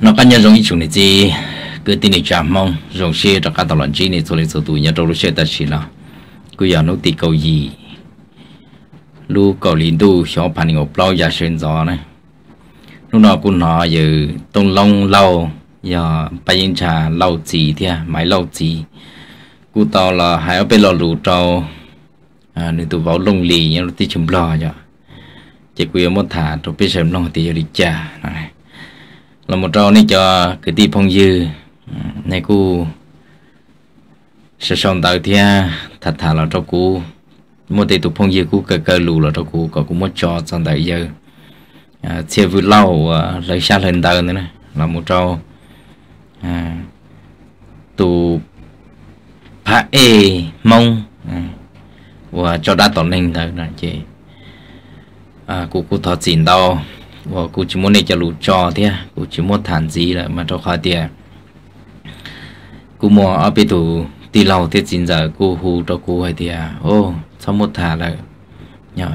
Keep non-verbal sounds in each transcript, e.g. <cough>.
nó cá nhân giống như chúng này gì cứ tin này chạm mong giống xe cho các tàu lặn chi này thôi số tuổi nhà trâu xe ta chỉ là cứ giờ nó tì cầu gì lu cầu liên tu cho phản ngọc lâu giờ xuyên gió này lúc nào cũng nó giờ tông long lâu giờ bây yên trà lâu gì à máy lâu gì cụ tàu là hai bên lò lù trâu à nên tụ vào lông lì nhau tì chùm lò giờ chỉ quý một thả tụ biết xem long thì giờ đi chà này là một rau này cho cái tí phong dư này cu sẽ xong tạo thì thật thà là cho cu một tí tục phong dư cu cơ cơ lù là cho cu có cũng một cho xong tại giờ chưa vừa lâu lấy à, xa lên tờ nữa là một rau à, tụ phá ê mông à, và cho đã tỏ nên thật này chị à, cô cụ thọ chỉnh đâu và chỉ muốn này cho lũ trò thế à? cụ chỉ muốn thản gì là mà cho khó tiền à? cụ mua ở bên tủ tì lâu thế chín giờ cụ hù cho cụ hay thì à? ô sau một thả là nhở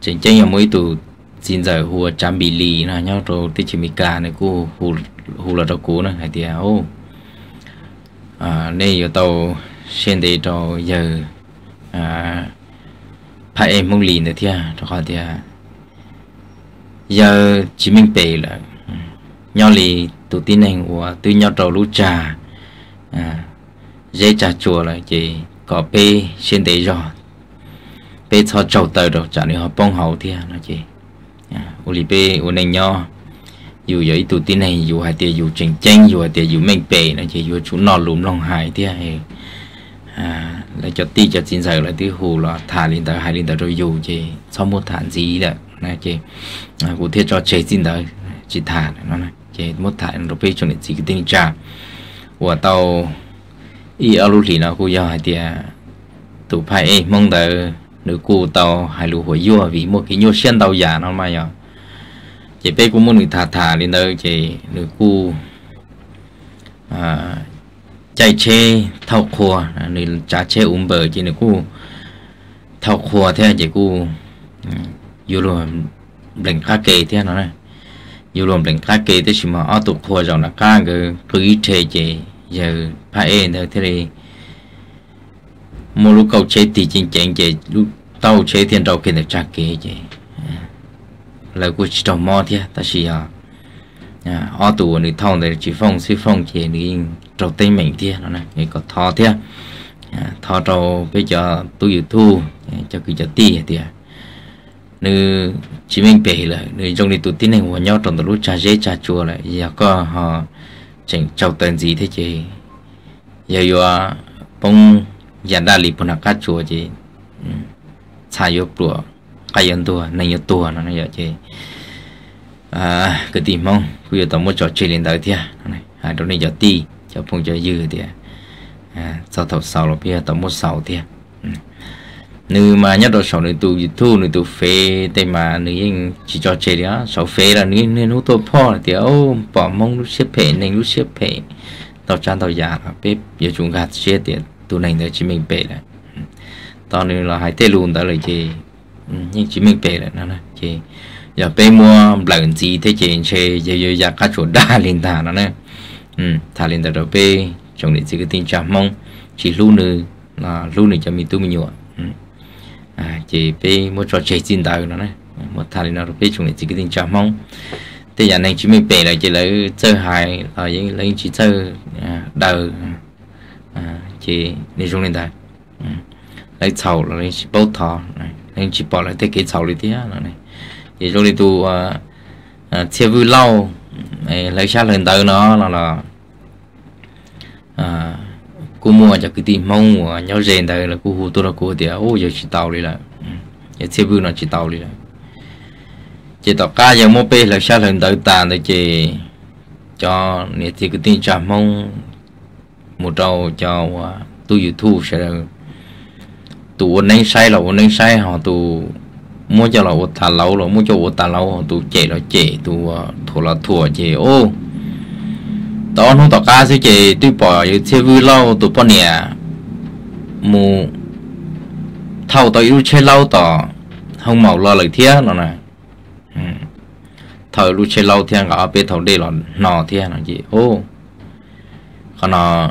chính chính là mỗi tủ chín giờ hùa trăm bì lì là nhau rồi thế chỉ mì cà này cụ hù hù là cho cụ nữa hay thì ô à đây tàu xem để cho giờ phải mong lì nữa thì cho khỏi thì giờ chỉ mình bể là nho lì tụ tin này của tôi nho trầu lũ trà à, dễ trà chùa là chỉ có bê xin tế rồi bê cho trầu tờ rồi trả lời họ bông hậu thì nó chỉ à, u lì bê u nên nhau dù vậy tụ tin này dù hai tiền dù chỉnh chanh dù hai tiền dù mình bể nó chỉ dù chú nọ lùm lòng hài thì à là cho ti cho xin giờ là tí hù là thả lên tờ hai lên tờ rồi dù chỉ sau một tháng gì đấy này chị à, cụ thể cho chế tin đó chị thả nó này chế một thả nó bị cho nên chị cái tình trạng của tàu y alu lúc thì nó cô giao hai tia tụ phải mong đợi nữ cụ tàu hai lũ hồi vua vì một cái nhô sen tàu già nó mà nhở chế bé cũng muốn người thả thả lên đây chế nữ cụ à, chạy chê thao khoa à, nên chạy chê ủng bờ chế nữ cụ thao khoa thế chế cụ ừ, dù lùm đánh khá kê thế nó này dù lùm đánh khá kê thế mà ở tụ khua rồi nó cá cái cứ thế chứ giờ phải em thế này một lúc cầu chế thì chính chính chứ lúc tàu chế thiên đầu kia được chắc kê chứ là của chỉ mò thế ta chỉ à à ở tụ này thong để chỉ phong xí phong chỉ này trâu tây mình thế nó này người có thọ thế à, thọ trâu bây giờ tôi yêu thu à, cho cái tì thế nữ chỉ mình bể lại, nữ trong đi tụt tin này của nhau trong đó lúc cha dễ cha chùa lại giờ có họ chẳng chào tên gì thế chị giờ yo à, bông giờ đã lì bông cá chùa chị cha ừ, yo bùa cái yên tua này yo tua nó giờ chị à cái tìm mong bây giờ tao muốn trò chuyện lên tới thế, à, này à đó này giờ ti cho bông cho dư thế, à. à sau thầu sau là bây giờ tao muốn sau thia ừ nữ mà nhất là sáu nữ tu dịch thu nữ tu phê tây mà nữ anh chỉ cho chơi đó sáu phê là nữ nên hút tôi po thì ô bỏ mông lúc xếp phê nên lúc xếp phê tao chán tao già là bếp giờ chúng gạt xe tiền tu này nữa chỉ mình bể này tao nữ là hai tê luôn đó là gì nhưng chỉ mình bể này nó nè chị giờ bê mua lợn gì thế chị chơi giờ giờ giờ cá chỗ đa lên thả nó nè ừ, thả lên tao rồi bê chồng để chỉ cái tin chả mong chỉ luôn nữ là luôn nữ cho mình tu mình nhựa ừ. À, chỉ bị một trò chơi tin đầu nó này một thằng nó biết chúng chỉ cái tình trạng mong thế giờ này chỉ mới bể là chỉ lấy chơi hài ở ờ, những lấy chỉ chơi à, đầu à, chỉ đi chung lên đây lấy sầu là lấy chỉ bốc thọ lấy chỉ bỏ lại cái sầu đi tía là này thì rồi đi tu chia ờ, ờ, vui lâu ừ, lấy xa lên tới nó là là cô mua cho cái tìm mong của nhau rèn đây là cô hồ tôi là cô thì à, ô giờ chỉ tàu đi là ừ. giờ xe vương nó chỉ tàu đi là chỉ tàu ca giờ mua pe là sao lần tới tàn để chỉ cho nè thì cái tin trả mong một trâu cho à, tôi thu sẽ được tụ ôn nên sai là ôn nên sai họ tụ mua cho là ôn thà lâu rồi mua cho ôn thà lâu họ tụ chạy nó chạy tụ à, thua là thua chạy ô đó nó tỏ cá sẽ chỉ tuy bỏ yêu thế vui lâu tụ bỏ nè mù thâu tao yêu chơi lâu tỏ không màu lo lời thế nó này ừ. thời lúc chơi lâu thiên cả bên thầu đi là nò thiên là gì ô còn nó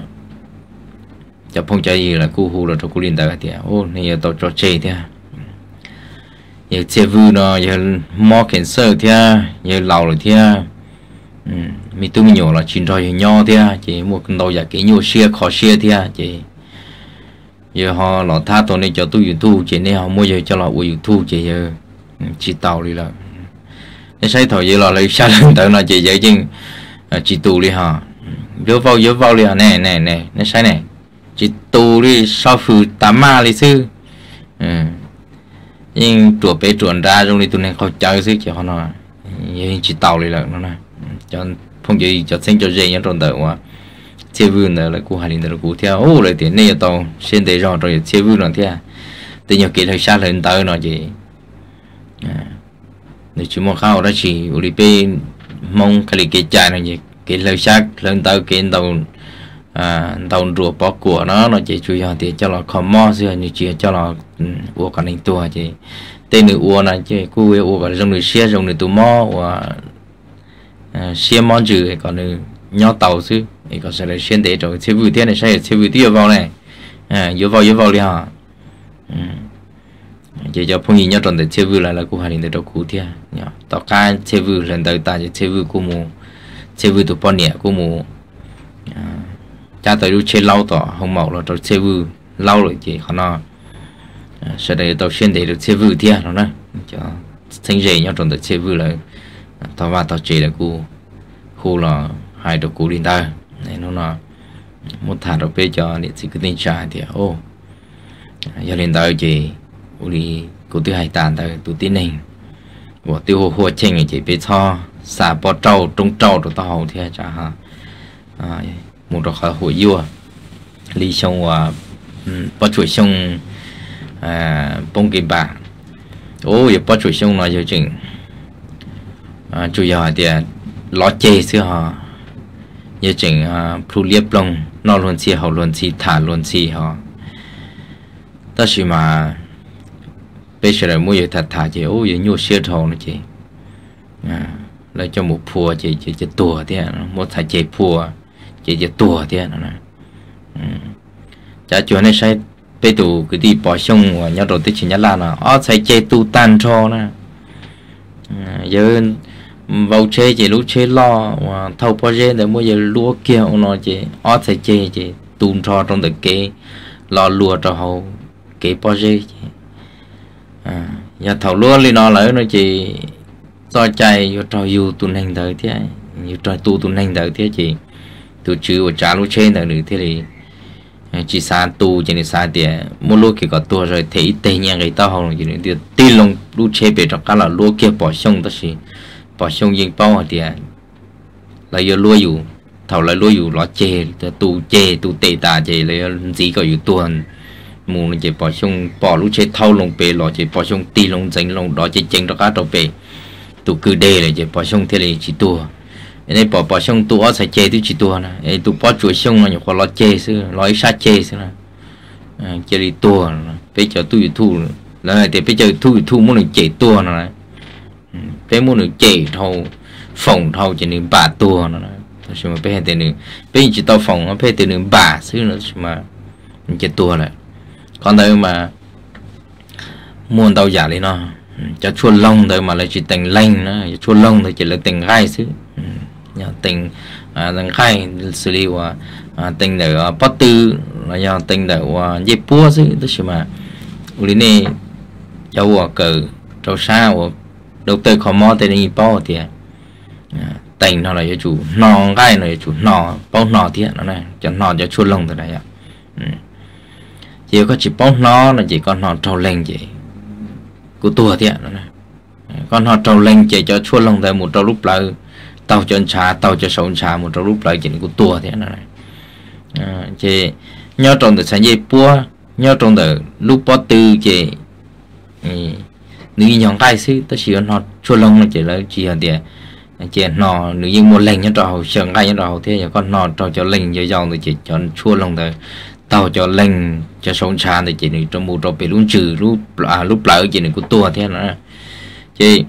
chả phong chơi gì là cu hù là cho cu liên tới cái ô này tao cho chơi thế giờ chơi vui nó giờ mò cancer thế giờ lâu rồi Ừ, mi tu mi nhỏ là chín rồi thì nho thia à, chỉ một đầu giả cái nhiều xe khó xe thia à, chỉ giờ họ lọ tha tôi nên cho tôi thu chỉ nên họ mua giờ cho lọ u thu chỉ giờ ừ, chỉ tàu đi là cái sai thổi giờ lọ lấy sao <laughs> lên tới là chỉ giờ chứ à, chỉ tù đi họ dớ vào dớ vào đi hả nè nè nè nó sai này chỉ tù đi sao phử tám ma đi sư ừ. nhưng chuột bé chuột ra trong đi tụi này khó chơi sư chỉ họ nói chỉ tàu đi là nó này cho phong gì cho sinh cho dây nhá trong đời quá chế vư nữa là cú hai linh là cú theo ô lại tiền này tàu xin để rồi rồi chế vư rồi thế thì nhiều kỳ thời xa lên tới nó gì nếu chỉ mong khao đó chỉ uli pe mong cái cái chạy này gì cái lời xác lên tới cái tàu à tàu rùa bỏ của nó nó chỉ chủ yếu thì cho à, nó không mò xưa như chỉ cho nó uo cả nên tua chỉ à, tên nữ uo này chỉ cú uo cả dòng à. ừ. người xe dòng người tù mò và Ờ, xem món chữ còn được nhau tàu chứ thì còn sẽ là xuyên để rồi chế vụ tiên này sẽ chế vụ tiêu vào này à vô vào vô vào đi hả chỉ ừ. cho phong nhìn nhau tròn để chế vụ lại là cô hành để đâu cụ thia nhở tao cá chế vụ lần đầu ta chế vụ cô mù chế vụ tụ bọn nhẹ cô mù ờ, cha tới lúc chế lâu tỏ không màu là tao chế vụ lâu rồi chị họ nó sẽ để tao xuyên để được chế vụ thia nó nè cho thành dễ nhau tròn để chế vụ lại tao và tao chỉ là cu khu là hai đồ cú đi ta nên nó là một thằng đầu bê cho điện sĩ cứ tin trai thì ô giờ lên tao chỉ u đi cú tiêu hải tàn tao tụ tin hình của tiêu hồ hồ chênh chỉ bê cho xả bò trâu trông trâu đồ tao thì chả ha à, một đồ khá hồ yêu à. lý xong và bò chuỗi xong à, bông kim bạc ô giờ bò chuỗi xong nói cho chỉnh À, chủ yếu là thì à, ló chê xưa họ như chừng à, phu liếp lông nó luôn xì họ luôn xì thả luôn xì họ ta chỉ mà bây giờ mua gì thả thả chị ô gì nhiều xe thầu nữa chị à là cho một phùa chị chị chị tua thế à, một thả chị phùa chị chị tua thế nè cha chuan này sai bây tụ cái đi bỏ xong và nhau đầu tới chỉ nhát là nó ờ, ó sai chơi tu tan cho nè giờ vào chế chỉ lúc chế lo và thâu bao chế để mua giờ lúa kia ông nói chế ó thể chế chế tùn trò trong tự kế lo lúa cho hậu kế bao chế à giờ thâu lúa lên nó lỡ nó chỉ do chạy vô trò dù tùn hành đời thế như trò tu tùn hành đời thế chị tụ chứ và trả lúa chế đời nữa thế thì à, chỉ xa tu chỉ nên xa tiền mua lúa kia có tua rồi thấy tây nhà người ta hậu chỉ nên tiền tin lòng lúa chế về cho cá là lúa kia bỏ xong đó nhiên ปอชงยิงเป้าเดียเราเยอะรั่วอยู่ เท่าไรรั่วอยู่ล้อเจตูเจตูเตตาเจเลยสีก็อยู่ตัวมูนเจปอชงปอลูกเชเท่าลงเปหล่อเจปอชงตีลงจังลงดอเจเจงตะกาตเปตูคือเดเลยเจปอชงเทเลจิตัวไอ้ปอปอชงตัวใส่เจตุจิตัวนะไอ้ตุปอจวยชงมันอยู่คนล้อเจซึ้งล้อชาเจซึ้งนะเจริตัวไปเจอตู้อยู่ทู่แล้วไอ้เตไปเจอทู่อยู่ทู่มันหนึ่งเจตัวนะ thế muốn được chỉ thâu phòng thâu chỉ nên bà tua nó nó xem mà bé tiền nữa bé chỉ tao phòng nó bé tiền nữa bà xứ nó xem mà chỉ tua lại còn đây mà muốn tao giả đi nó cho chua lông thôi mà lại chỉ tình lanh nó chua lông thôi chỉ là tình gai xứ ừ, nhà tình à, tình gai xử lý và à, tình để uh, à, bắt tư là nhà tình để uh, dây búa xứ tức là mà uli này cháu ở cờ cháu xa ở đầu tư khó mò tên đi bao thì à, tình nó là cho chủ nò gai là chủ nò bao nò thì à, nó này cho nò cho chua lồng từ này ạ ừ. chỉ có chỉ bao nò là chỉ con nò trâu lên chỉ của tua thì à, nó này con nò trâu lên chỉ cho chua lồng từ một trâu lúc là tàu cho xả tàu cho sống xả một trâu lúc là chỉ của tua thì nó này chỉ nhau trong từ sáng dây búa nhau trong từ lúc bó tư chỉ ừ, nữ nhóm tay xí ta chỉ nó chua lông là chỉ là chỉ là tiền chỉ nó Nếu như một lần nhân trò sườn ngay nhân trò thế giờ con nó trò cho lần giờ dòng thì chỉ cho chua lông thôi tàu cho lần cho sống xa thì chỉ nữ trong một trò bị luôn trừ lúc à lúc lỡ à, chỉ nữ của tua thế nữa chị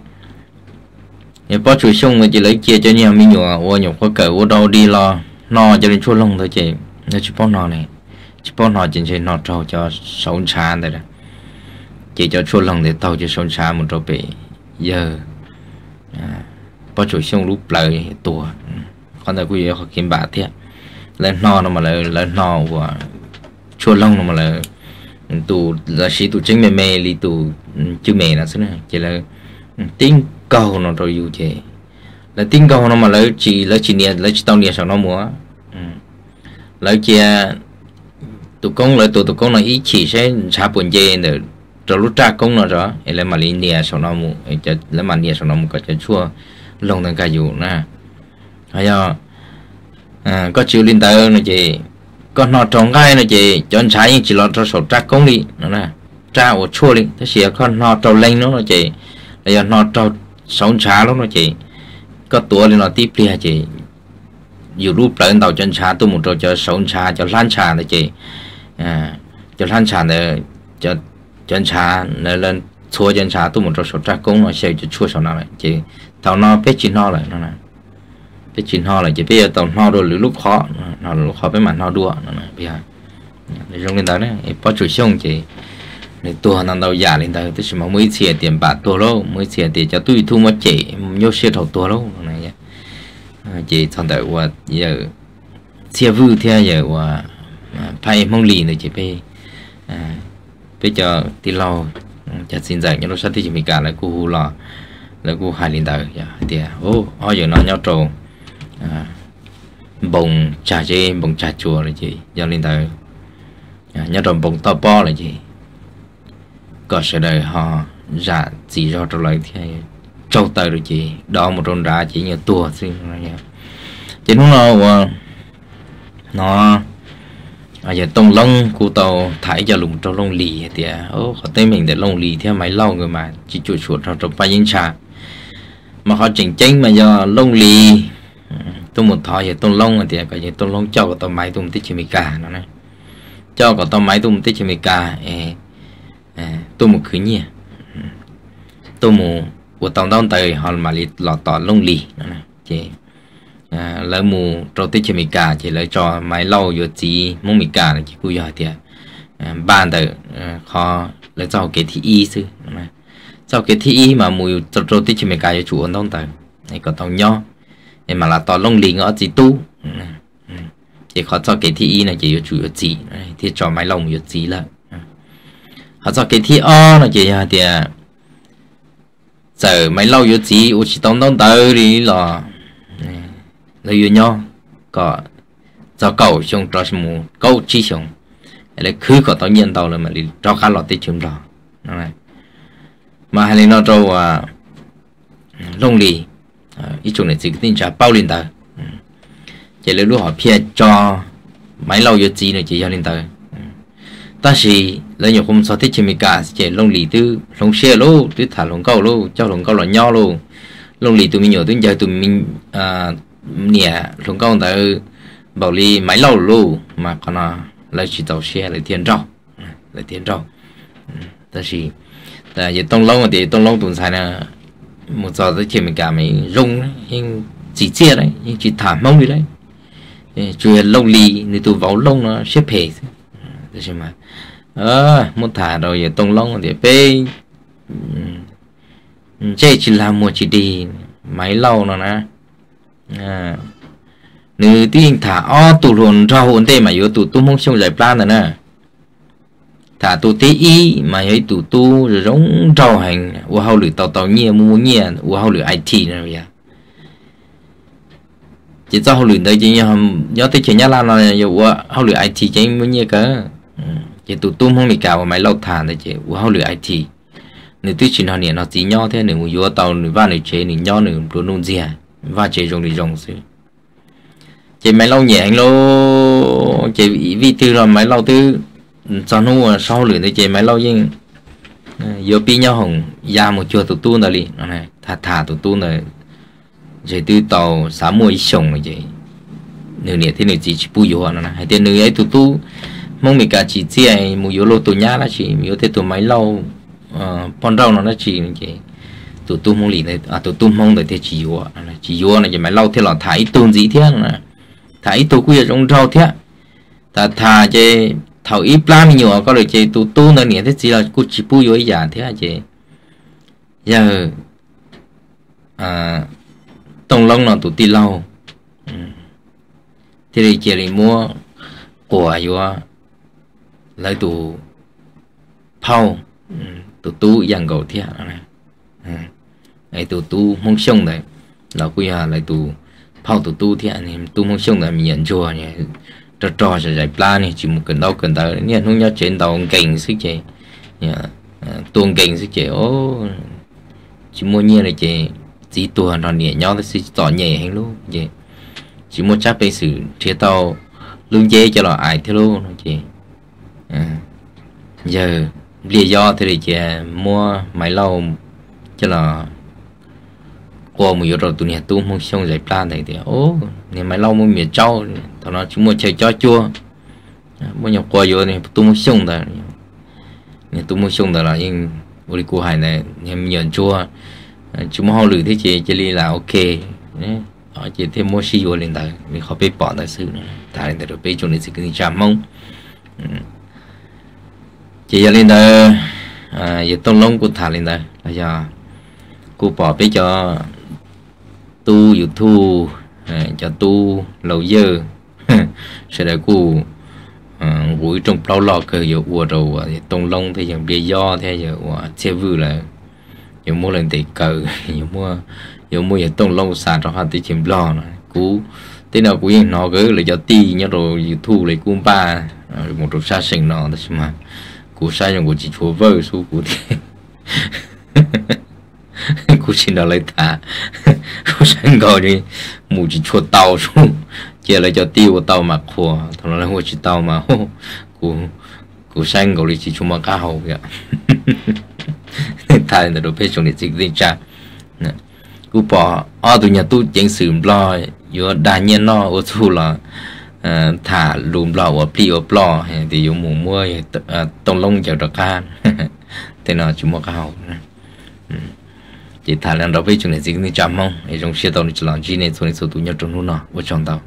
nếu bao chủ xong rồi chỉ lấy chia cho nhau mi nhỏ ô nhỏ có cỡ ô đâu đi lo nó cho nên chua lông thôi chị nó chỉ bao nó này chỉ bao nó chỉ chỉ nó trò cho sống xa thôi đó chỉ cho chua lòng để tàu cho sơn xa một trò bể giờ bao chủ xong lúc lời tùa con ta quý họ kiếm bà thế lên no nó mà là lên no của chua lòng nó mà là tù là sĩ tù chính mẹ mẹ li tù chứ mẹ là xứ này chỉ là tiếng cầu nó rồi dù chế là tiếng cầu nó mà lấy chỉ lấy chỉ niệm lấy chỉ tao niệm sao nó múa lấy chia tụ công lấy tụ tụ công là ý chỉ sẽ xa buồn dê nữa trâu lúc tra công nó rõ ấy là mà lý nia sau nó mu ấy cho là mà nia sau nó mu à, có cho chua lồng thằng cá dù na hay là có chịu linh tay nữa chị có nó trồng gai nữa chị cho anh trái chỉ lo cho sổ tra công đi nó nè tra ở chua đi thế xìa con nó trâu lên nó nữa chị bây giờ nó trâu sống xá lúc nó chị có tuổi thì nó tiếp đi chị dù lúc lớn tàu chân xá tôi một trâu cho sống xá cho lan xá nữa chị à cho lan xá nữa cho 检查那人错检查都没着手扎工了，现在就出手那了，就到那别进那了，那呢，别进那了，就别到那都流路跑，那路跑别满那多，那呢，别，你用领导呢，不主凶就。nên tôi hàng đầu giả lên đây tôi chỉ mong mới xe tiền bạc tôi lâu mới xe tiền cho tôi thu mất chị nhớ xe thầu tôi lâu này nhé chị thằng đại qua giờ xe vư theo giờ qua phải mong lì nữa chị phải bây giờ thì lâu ừ, chả xin giải nhưng nó sát thì chỉ mình cả lại cô hù lò lại cô hai linh tử dạ, thì ô ô giờ nó nhau trầu à, bồng trà chê bồng trà chùa là gì giờ linh tử dạ, nhau trầu bồng to bo là gì có sự đời họ dạ chỉ do trầu lại thì trâu tờ rồi chị đó một tròn đá chỉ như tua xin nha chỉ lúc nào à, nó à giờ tông long cụ tàu thải giờ lùng trong lông lì thì ô họ tên mình để lông lì theo máy lau người mà chỉ chuột chuột trong trong bay trà mà họ chỉnh chỉnh mà giờ lông lì tôi một thò giờ tông lông thì cái giờ tông lông cho của tàu máy tụm tích chỉ mì cả nó này cho của tàu máy tụm tích chỉ mì ê tôi một khứ nhỉ tôi một của tàu đón tới họ mà lì lọt tỏ lông lì nó này à, mù trâu tết chỉ lỡ cho máy lâu vô chỉ muốn mình cả là chỉ cúi hỏi thì bàn tử khó lỡ cho cái thi y sư mà cái thi y mà mù trâu trâu chủ ổn đông tử này còn tao nho em mà là tao lông lì ngõ ừ. chỉ tu chỉ khó cho cái thi y này chỉ chủ yếu thì cho máy lông yếu ừ. chỉ là họ cho cái thi o là chỉ thì giờ máy lâu yếu chỉ u chỉ tông tông tử đi là là yêu nhau có do cầu chung cho mù câu chi chung để cứ có tao nhiên tao là mà đi cho khá lọt tới chúng đó này mà hay nó cho à lông lì ít à, chung này chỉ tin trả bao lên tờ ừ. chỉ là lúc họ phía cho máy lâu yêu chi nữa chỉ cho lên tờ ừ. ta chỉ lấy nhiều không so thích chim mình cả chỉ lông lì tư lông xe lô tư thả lông câu lô cho lông câu là nhau lô lông lì tụi mình nhiều tụi giờ tụi mình à nè chúng con tới bảo lý máy lâu luôn mà còn là lấy chỉ tàu xe lấy tiền rau ừ, lấy tiền rau đó là là giờ tông lâu thì tông lâu tuần sai là một giờ tới chuyện mình cả mình rung nhưng chỉ chia đấy nhưng chỉ thả mông đi đấy chuyện lâu lì người tôi vào lông nó xếp hề đó là ừ, mà ờ muốn thả rồi giờ tông lâu thì bê ừ, chơi chỉ làm một chỉ đi máy lâu nó nè à nếu tiên thả o tụt hồn ra hồn thế mà yếu tụt tu mong xong giải plan rồi nè thả tụt thế y mà ấy tụt tu rồi giống rau hành u hao lưỡi tàu tàu nhia mua nhia u hao lưỡi it nè bây chỉ cho hao lưỡi đây chỉ nhớ nhớ tới chuyện nhá lan là u hao lưỡi it ừ. chỉ mua nhia cả chỉ tụt tu mong bị cào máy lâu thả này chỉ u hao lưỡi it nếu tuyết chuyện họ niệm nó chỉ nhau thế nếu u tàu nếu va nếu chế nếu nhau nếu luôn luôn gì và chị dùng đi dùng xí chị máy lau nhẹ anh lô chị vị tư là máy lau từ cho nó sau lửa thì chị máy lau nhưng giờ pi nhau hồng ra dạ một chùa tụ tu nào đi này thả thả tụ tu này chị từ tàu xá mua ít sồng rồi chị nửa nè thế nửa chị chỉ bùi hoa này hay tiền nửa ấy tụ tu mong mình cả chỉ chị ấy mua yếu lô tụ nhá là chị yếu thế tụ máy lau ờ, pon rau nó là chị chị tụ tu à, mong lì này à tụ tu mong này thì chỉ vô chỉ vô này giờ mày lâu thế là thái tuôn gì thế là thái tu kia trong rau thế ta thà chơi thầu ít plan nhiều có được chơi tụ tu nữa nhỉ thế chỉ là cú chỉ bu vô già thế à chơi giờ à tông lông là tụ ti lâu ừ. thế thì chơi đi mua của vô lấy tụ phao ừ, tụ tu giang cầu thế à 嗯。Mm. Ừ ai tù tu mong sông này, là quy hà lại tù phao tù tu thì anh tu mong sông này mình nhận chùa nhỉ cho cho sẽ giải plan này chỉ một cần đau cần tới nhận không nhớ trên tàu cảnh sức chị nhà tuồng cảnh sức chị ô chỉ mua nhiên là chị chỉ tuồng nó nhẹ nhau thì sẽ tỏ nhẹ hay luôn chị chỉ mua chắc bây xử thế tàu lương chế cho là ai thế luôn chị à. giờ lý do thì để chị mua máy lau cho là bỏ một rồi tụi nhà tu mong xong giải plan này thì ô nhà máy lâu mong miệt trâu thằng nó chúng mua chơi cho chua bao nhiêu qua rồi này tu mong xong rồi nhà tu mong xong rồi là nhưng bộ đi cua hải này em nhận chua chúng hao lử thế chị chị ly là ok ở chị thêm mua xì vô lên tại mình khó biết bỏ tại sự nữa tại lên tại rồi biết chúng này sẽ kinh chạm mong chị giờ lên đây giờ tông lông của thả lên đây là giờ cô bỏ biết cho tu dù thu à, cho tu lâu giờ <laughs> sẽ đại cụ à, gối trong bao lọ cơ giờ ua đầu à, tông long thì chẳng bia do thế giờ ua chế vư là giờ mua lên tỷ cờ giờ <laughs> mua giờ mua giờ tông long sàn trong hạt thì chìm lo này cú thế nào cú nó cứ là cho ti nhớ rồi thu lấy cung ba à, một chút xa sinh nó thế mà cú xa dùng của chị chúa vợ su cú thế <laughs> kucing đó lấy thả sang gọi đi mù chỉ chua tàu xuống chia lại cho tiêu tàu mà khua thằng nó hồ chỉ tàu mà cú cú sang gọi đi chỉ chua mà cá kìa thà là đồ phê xuống để chỉ đi cú bỏ ở tụi nhà tu chén sử lo yo đa nhiên nó ô thu là thả lùm lo ở pli ở plo thì yo mù mua tông lông chào đặc thế nào chúng mà cao 他两都被这种类型的家暴，这种写到的冷知识呢，从你所读的中路呢，我讲到。